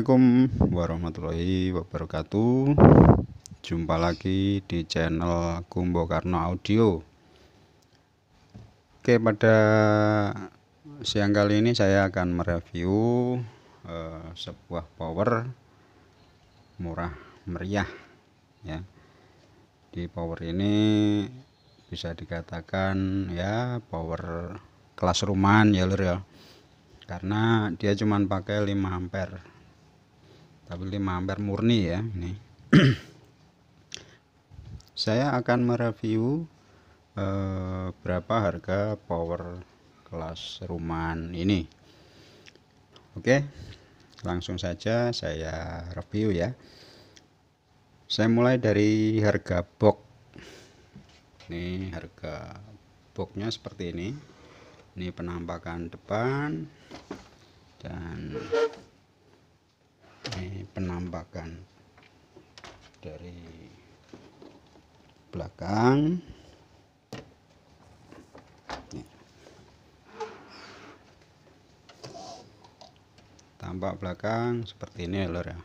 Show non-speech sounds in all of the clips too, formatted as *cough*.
Assalamualaikum warahmatullahi wabarakatuh Jumpa lagi di channel Kumbo Karno Audio Oke pada siang kali ini saya akan mereview uh, sebuah power murah meriah ya di power ini bisa dikatakan ya power kelas rumahan ya lur ya karena dia cuma pakai 5 ampere tapi 5 ampere murni ya ini *clears throat* saya akan mereview uh, berapa harga power kelas rumahan ini oke langsung saja saya review ya saya mulai dari harga box ini harga boxnya seperti ini ini penampakan depan dan tembakan dari belakang tampak belakang seperti ini ya, lor ya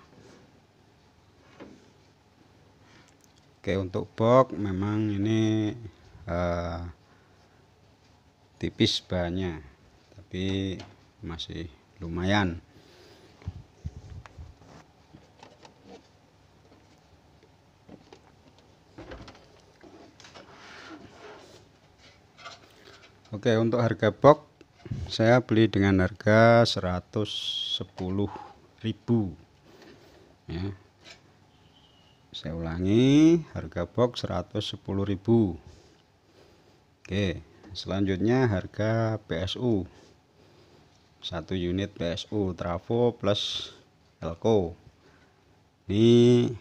oke untuk box memang ini uh, tipis bahannya tapi masih lumayan Oke untuk harga box saya beli dengan harga 110.000 ya saya ulangi harga box 110.000 Oke selanjutnya harga PSU satu unit PSU trafo plus elko ini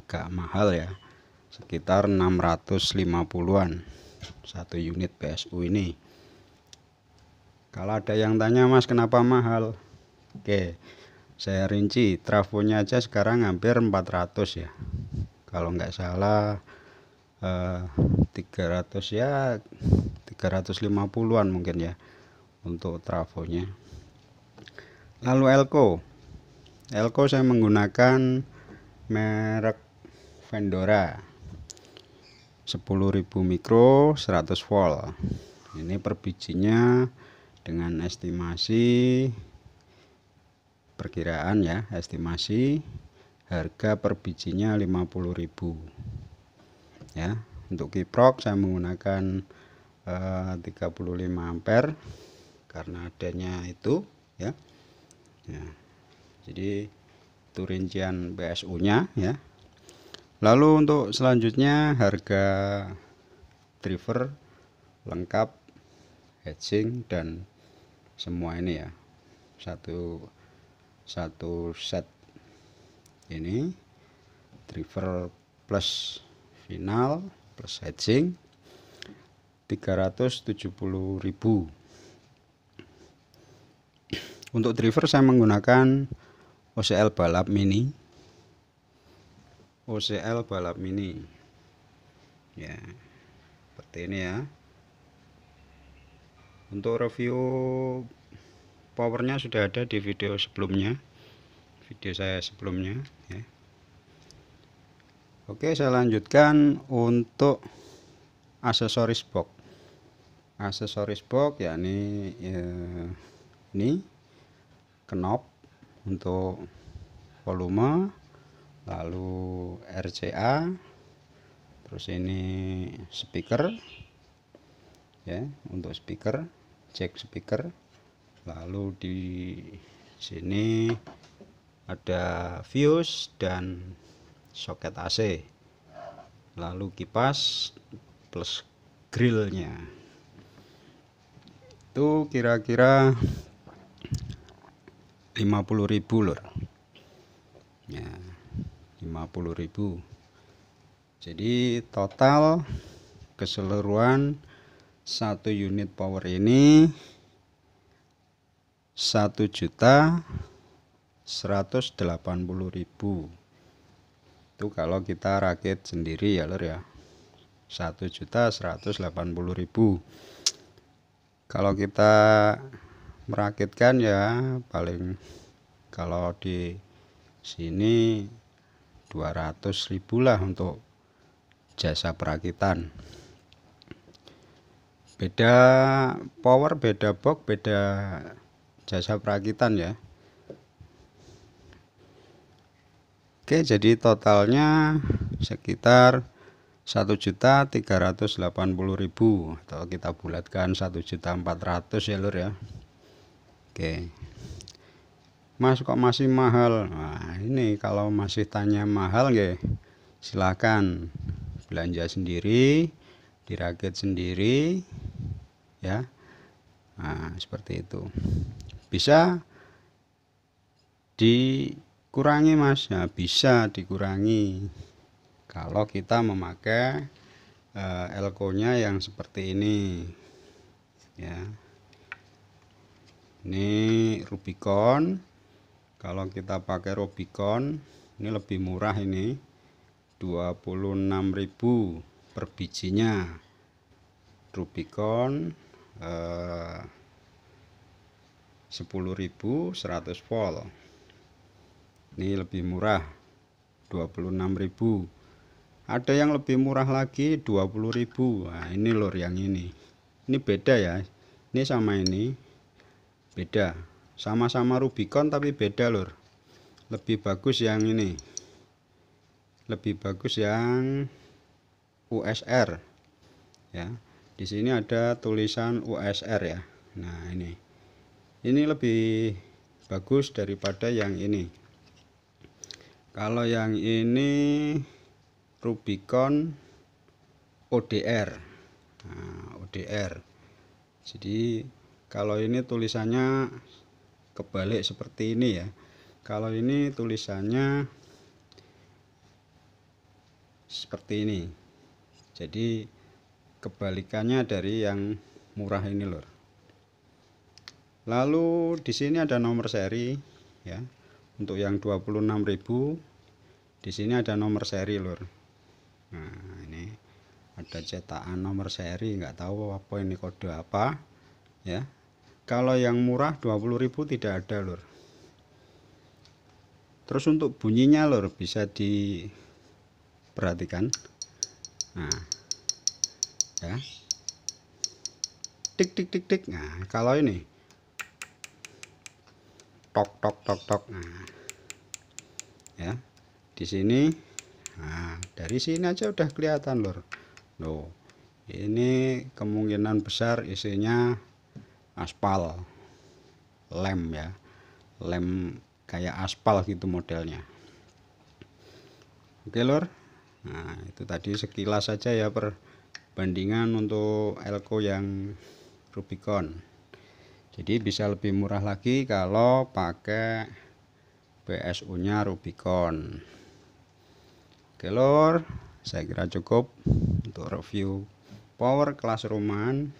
agak mahal ya sekitar 650-an satu unit PSU ini kalau ada yang tanya mas kenapa mahal oke saya rinci trafonya aja sekarang hampir 400 ya kalau nggak salah eh, 300 ya 350-an mungkin ya untuk trafonya lalu elko elko saya menggunakan merek Vendora 10.000 mikro 100 volt ini per bijinya dengan estimasi perkiraan ya estimasi harga per bijinya 50.000 ya untuk kiprok saya menggunakan eh, 35 ampere karena adanya itu ya, ya. jadi itu rincian BSU nya ya lalu untuk selanjutnya harga driver lengkap hedging dan semua ini ya satu satu set ini driver plus final plus hedging 370.000 untuk driver saya menggunakan OCL balap mini OCL balap mini ya seperti ini ya untuk review powernya sudah ada di video sebelumnya video saya sebelumnya ya. Oke saya lanjutkan untuk aksesoris box aksesoris box yakni ya, ini knob untuk volume lalu RCA terus ini speaker ya untuk speaker jack speaker lalu di sini ada fuse dan soket AC lalu kipas plus grillnya itu kira-kira 50.000 lur ya 50.000 jadi total keseluruhan satu unit power ini satu juta 180.000 itu kalau kita rakit sendiri ya lor ya satu juta 180.000 kalau kita merakitkan ya paling kalau di sini 200 ribu lah untuk jasa perakitan beda power beda box beda jasa perakitan ya Oke jadi totalnya sekitar 1.380.000 atau kita bulatkan 1.400 ya lur ya Oke Mas kok masih mahal? Nah, ini kalau masih tanya mahal nggih, silakan belanja sendiri, dirakit sendiri ya. Nah, seperti itu. Bisa dikurangi Mas. Nah, bisa dikurangi. Kalau kita memakai uh, eh, elko-nya yang seperti ini. Ya. Ini Rubicon kalau kita pakai Robicon ini lebih murah ini 26.000 per bijinya Rubicon eh, 10.100 volt ini lebih murah 26.000 ada yang lebih murah lagi 20.000 nah, ini lor yang ini ini beda ya ini sama ini beda sama-sama Rubicon tapi beda lur lebih bagus yang ini lebih bagus yang USR ya di sini ada tulisan USR ya nah ini ini lebih bagus daripada yang ini kalau yang ini Rubicon ODR nah, ODR jadi kalau ini tulisannya kebalik seperti ini ya kalau ini tulisannya seperti ini jadi kebalikannya dari yang murah ini lor lalu di sini ada nomor seri ya untuk yang 26.000 di sini ada nomor seri lor nah ini ada cetakan nomor seri nggak tahu apa ini kode apa ya kalau yang murah 20.000 tidak ada lur terus untuk bunyinya lur bisa diperhatikan nah ya tik tik tik tik nah kalau ini tok tok tok tok nah ya di sini nah dari sini aja udah kelihatan lur loh ini kemungkinan besar isinya aspal lem ya lem kayak aspal gitu modelnya oke lor nah itu tadi sekilas saja ya perbandingan untuk elko yang Rubicon jadi bisa lebih murah lagi kalau pakai PSU nya Rubicon oke lor saya kira cukup untuk review power kelas rumahan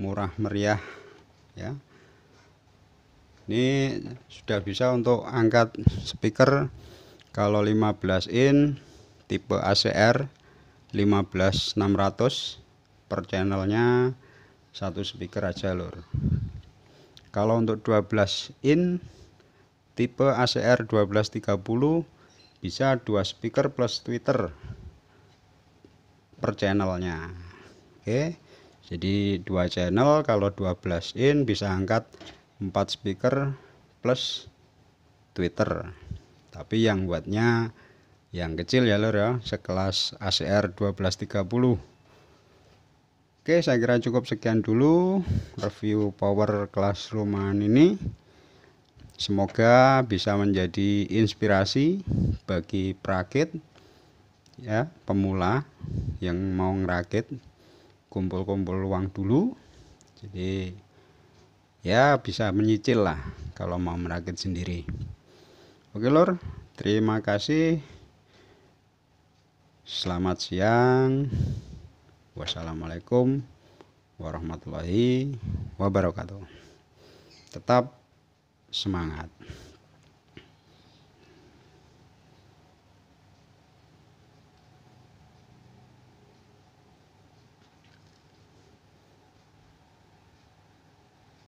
murah meriah ya ini sudah bisa untuk angkat speaker kalau 15 in tipe ACR 15600 per channelnya satu speaker aja lor kalau untuk 12 in tipe ACR 1230 bisa dua speaker plus tweeter per channelnya oke okay jadi dua channel kalau 12 in bisa angkat 4 speaker plus Twitter tapi yang buatnya yang kecil ya lor ya sekelas ACR 1230 Oke saya kira cukup sekian dulu review power rumahan ini semoga bisa menjadi inspirasi bagi perakit ya pemula yang mau ngerakit kumpul-kumpul uang dulu jadi ya bisa menyicil lah kalau mau merakit sendiri oke lor terima kasih selamat siang wassalamualaikum warahmatullahi wabarakatuh tetap semangat